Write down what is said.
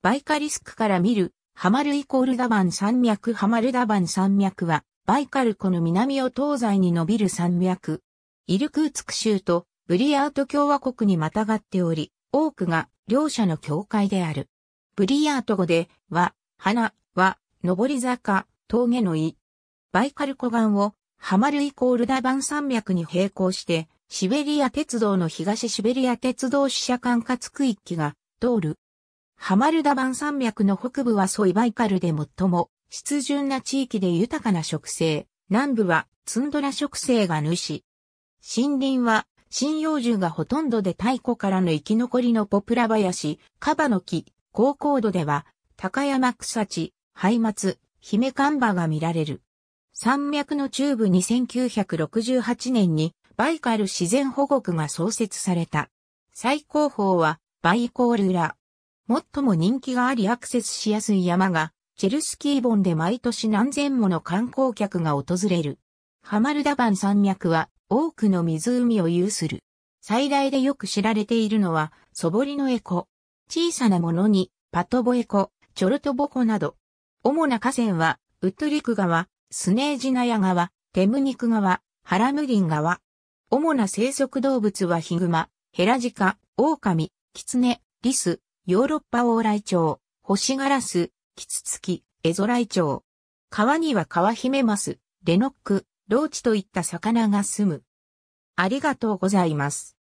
バイカリスクから見る、ハマルイコールダバン山脈ハマルダバン山脈は、バイカル湖の南を東西に伸びる山脈。イルクーツク州とブリヤート共和国にまたがっており、多くが両者の境界である。ブリヤート語では、花は、上り坂、峠の井。バイカル湖岸をハマルイコールダバン山脈に並行して、シベリア鉄道の東シベリア鉄道支社管轄区域が通る。ハマルダバン山脈の北部はソイバイカルで最も湿潤な地域で豊かな植生、南部はツンドラ植生が主。森林は針葉樹がほとんどで太古からの生き残りのポプラ林、カバの木、高高度では高山草地、ハイマツ、ヒメカンバが見られる。山脈の中部に1968年にバイカル自然保護区が創設された。最高峰はバイコールラ。最も人気がありアクセスしやすい山が、チェルスキーボンで毎年何千もの観光客が訪れる。ハマルダバン山脈は多くの湖を有する。最大でよく知られているのは、ボリのエコ。小さなものに、パトボエコ、チョルトボコなど。主な河川は、ウットリク川、スネージナヤ川、テムニク川、ハラムリン川。主な生息動物はヒグマ、ヘラジカ、オオカミ、キツネ、リス、ヨーロッパ往来町、星ガラス、キツツキ、エゾライチョウ。川には川姫ヒメマス、レノック、ローチといった魚が住む。ありがとうございます。